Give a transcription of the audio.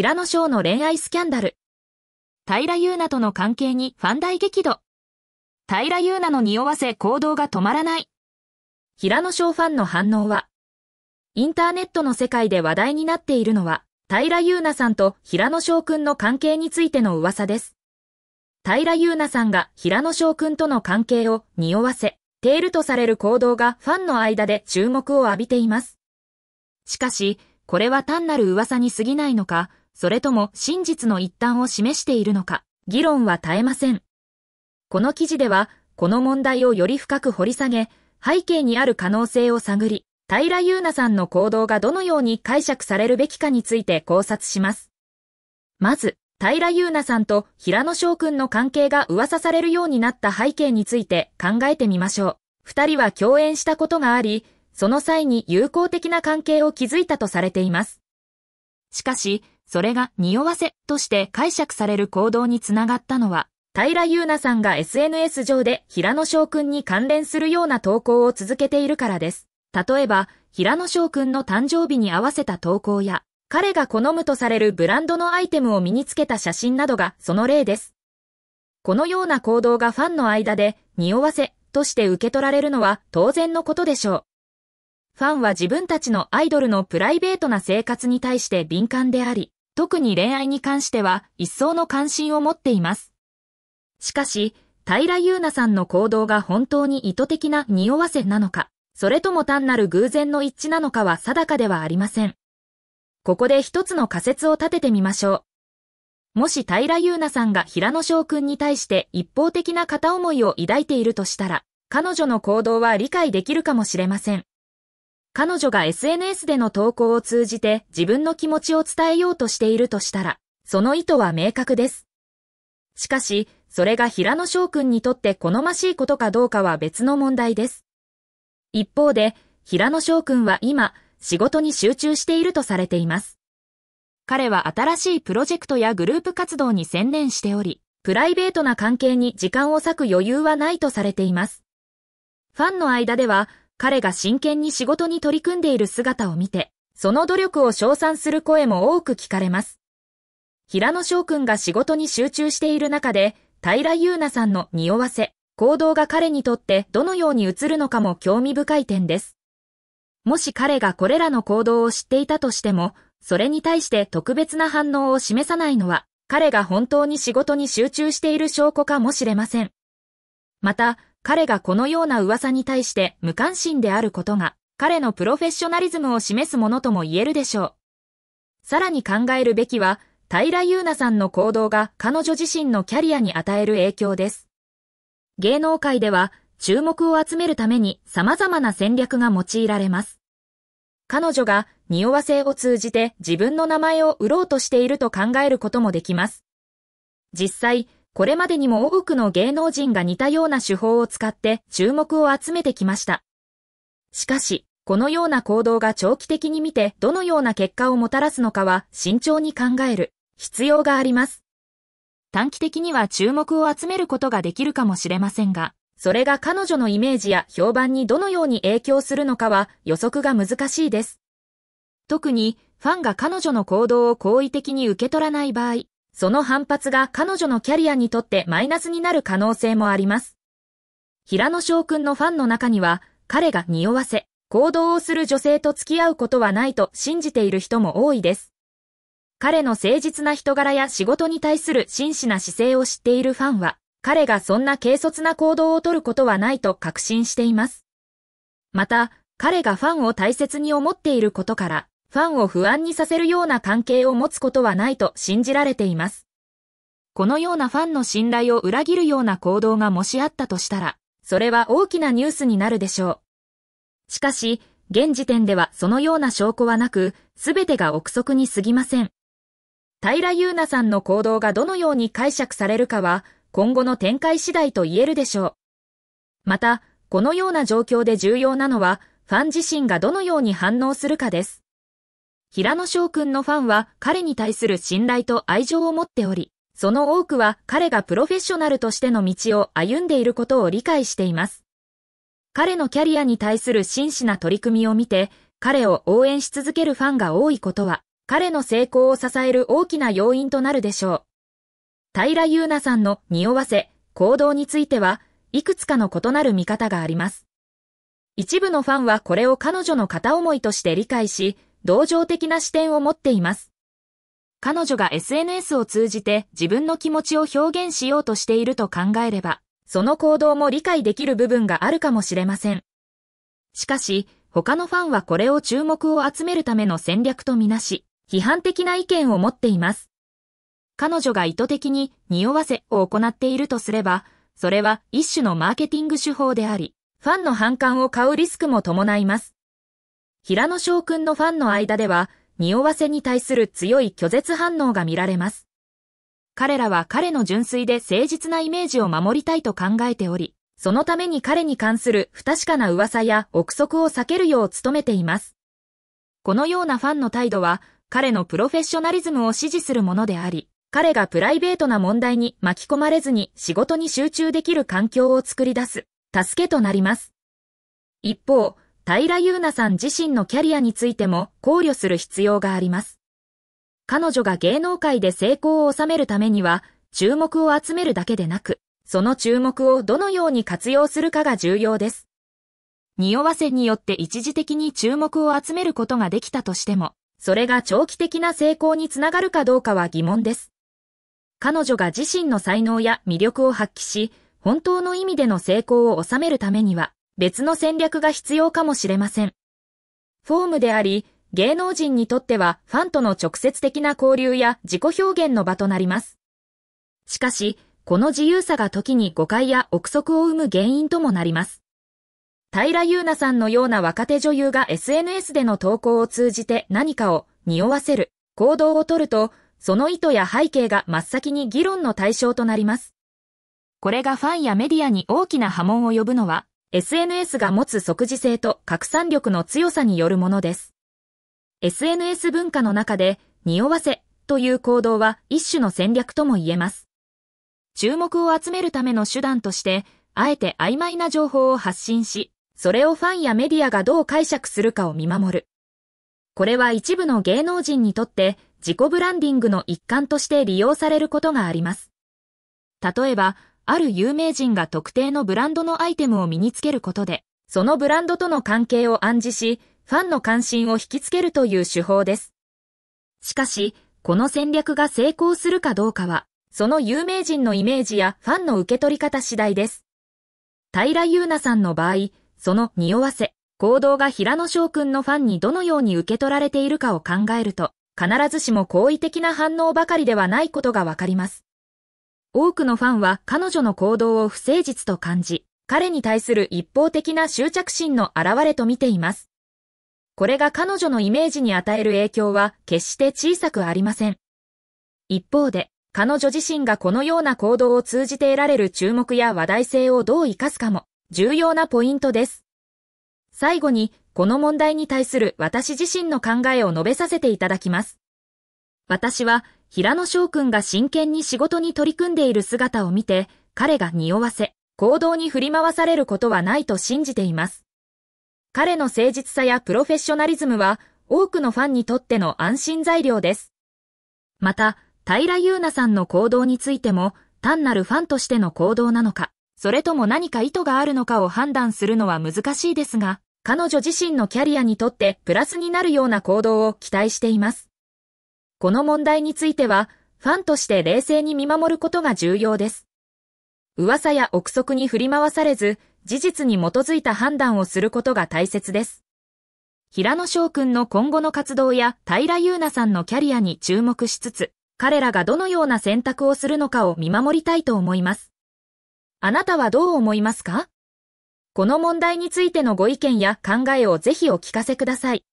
平野翔の恋愛スキャンダル。平優奈との関係にファン大激怒。平優奈の匂わせ行動が止まらない。平野翔ファンの反応は、インターネットの世界で話題になっているのは、平優奈さんと平野翔くんの関係についての噂です。平優奈さんが平野翔くんとの関係を匂わせ、ているとされる行動がファンの間で注目を浴びています。しかし、これは単なる噂に過ぎないのか、それとも真実の一端を示しているのか、議論は絶えません。この記事では、この問題をより深く掘り下げ、背景にある可能性を探り、平優奈さんの行動がどのように解釈されるべきかについて考察します。まず、平優奈さんと平野翔くんの関係が噂されるようになった背景について考えてみましょう。二人は共演したことがあり、その際に友好的な関係を築いたとされています。しかし、それが匂わせとして解釈される行動につながったのは、平優奈さんが SNS 上で平野翔くんに関連するような投稿を続けているからです。例えば、平野翔くんの誕生日に合わせた投稿や、彼が好むとされるブランドのアイテムを身につけた写真などがその例です。このような行動がファンの間で、匂わせとして受け取られるのは当然のことでしょう。ファンは自分たちのアイドルのプライベートな生活に対して敏感であり、特に恋愛に関しては一層の関心を持っています。しかし、平優奈さんの行動が本当に意図的な匂わせなのか、それとも単なる偶然の一致なのかは定かではありません。ここで一つの仮説を立ててみましょう。もし平優奈さんが平野翔くんに対して一方的な片思いを抱いているとしたら、彼女の行動は理解できるかもしれません。彼女が SNS での投稿を通じて自分の気持ちを伝えようとしているとしたら、その意図は明確です。しかし、それが平野翔くんにとって好ましいことかどうかは別の問題です。一方で、平野翔くんは今、仕事に集中しているとされています。彼は新しいプロジェクトやグループ活動に専念しており、プライベートな関係に時間を割く余裕はないとされています。ファンの間では、彼が真剣に仕事に取り組んでいる姿を見て、その努力を称賛する声も多く聞かれます。平野翔くんが仕事に集中している中で、平優奈さんの匂わせ、行動が彼にとってどのように映るのかも興味深い点です。もし彼がこれらの行動を知っていたとしても、それに対して特別な反応を示さないのは、彼が本当に仕事に集中している証拠かもしれません。また、彼がこのような噂に対して無関心であることが、彼のプロフェッショナリズムを示すものとも言えるでしょう。さらに考えるべきは、平優奈さんの行動が彼女自身のキャリアに与える影響です。芸能界では、注目を集めるために様々な戦略が用いられます。彼女が匂わせを通じて自分の名前を売ろうとしていると考えることもできます。実際、これまでにも多くの芸能人が似たような手法を使って注目を集めてきました。しかし、このような行動が長期的に見てどのような結果をもたらすのかは慎重に考える必要があります。短期的には注目を集めることができるかもしれませんが、それが彼女のイメージや評判にどのように影響するのかは予測が難しいです。特にファンが彼女の行動を好意的に受け取らない場合、その反発が彼女のキャリアにとってマイナスになる可能性もあります。平野翔くんのファンの中には、彼が匂わせ、行動をする女性と付き合うことはないと信じている人も多いです。彼の誠実な人柄や仕事に対する真摯な姿勢を知っているファンは、彼がそんな軽率な行動をとることはないと確信しています。また、彼がファンを大切に思っていることから、ファンを不安にさせるような関係を持つことはないと信じられています。このようなファンの信頼を裏切るような行動がもしあったとしたら、それは大きなニュースになるでしょう。しかし、現時点ではそのような証拠はなく、すべてが憶測に過ぎません。平優奈さんの行動がどのように解釈されるかは、今後の展開次第と言えるでしょう。また、このような状況で重要なのは、ファン自身がどのように反応するかです。平野翔くんのファンは彼に対する信頼と愛情を持っており、その多くは彼がプロフェッショナルとしての道を歩んでいることを理解しています。彼のキャリアに対する真摯な取り組みを見て、彼を応援し続けるファンが多いことは、彼の成功を支える大きな要因となるでしょう。平優奈さんの匂わせ、行動については、いくつかの異なる見方があります。一部のファンはこれを彼女の片思いとして理解し、同情的な視点を持っています。彼女が SNS を通じて自分の気持ちを表現しようとしていると考えれば、その行動も理解できる部分があるかもしれません。しかし、他のファンはこれを注目を集めるための戦略とみなし、批判的な意見を持っています。彼女が意図的に匂わせを行っているとすれば、それは一種のマーケティング手法であり、ファンの反感を買うリスクも伴います。平野翔くんのファンの間では、匂わせに対する強い拒絶反応が見られます。彼らは彼の純粋で誠実なイメージを守りたいと考えており、そのために彼に関する不確かな噂や憶測を避けるよう努めています。このようなファンの態度は、彼のプロフェッショナリズムを支持するものであり、彼がプライベートな問題に巻き込まれずに仕事に集中できる環境を作り出す、助けとなります。一方、平優奈さん自身のキャリアについても考慮する必要があります。彼女が芸能界で成功を収めるためには、注目を集めるだけでなく、その注目をどのように活用するかが重要です。匂わせによって一時的に注目を集めることができたとしても、それが長期的な成功につながるかどうかは疑問です。彼女が自身の才能や魅力を発揮し、本当の意味での成功を収めるためには、別の戦略が必要かもしれません。フォームであり、芸能人にとってはファンとの直接的な交流や自己表現の場となります。しかし、この自由さが時に誤解や憶測を生む原因ともなります。平優奈さんのような若手女優が SNS での投稿を通じて何かを匂わせる行動をとると、その意図や背景が真っ先に議論の対象となります。これがファンやメディアに大きな波紋を呼ぶのは SNS が持つ即時性と拡散力の強さによるものです。SNS 文化の中で、匂わせという行動は一種の戦略とも言えます。注目を集めるための手段として、あえて曖昧な情報を発信し、それをファンやメディアがどう解釈するかを見守る。これは一部の芸能人にとって自己ブランディングの一環として利用されることがあります。例えば、ある有名人が特定のブランドのアイテムを身につけることで、そのブランドとの関係を暗示し、ファンの関心を引きつけるという手法です。しかし、この戦略が成功するかどうかは、その有名人のイメージやファンの受け取り方次第です。平優奈さんの場合、その匂わせ、行動が平野翔くんのファンにどのように受け取られているかを考えると、必ずしも好意的な反応ばかりではないことがわかります。多くのファンは彼女の行動を不誠実と感じ、彼に対する一方的な執着心の表れと見ています。これが彼女のイメージに与える影響は決して小さくありません。一方で、彼女自身がこのような行動を通じて得られる注目や話題性をどう活かすかも、重要なポイントです。最後に、この問題に対する私自身の考えを述べさせていただきます。私は、平野翔くんが真剣に仕事に取り組んでいる姿を見て、彼が匂わせ、行動に振り回されることはないと信じています。彼の誠実さやプロフェッショナリズムは、多くのファンにとっての安心材料です。また、平優奈さんの行動についても、単なるファンとしての行動なのか、それとも何か意図があるのかを判断するのは難しいですが、彼女自身のキャリアにとってプラスになるような行動を期待しています。この問題については、ファンとして冷静に見守ることが重要です。噂や憶測に振り回されず、事実に基づいた判断をすることが大切です。平野翔くんの今後の活動や平優奈さんのキャリアに注目しつつ、彼らがどのような選択をするのかを見守りたいと思います。あなたはどう思いますかこの問題についてのご意見や考えをぜひお聞かせください。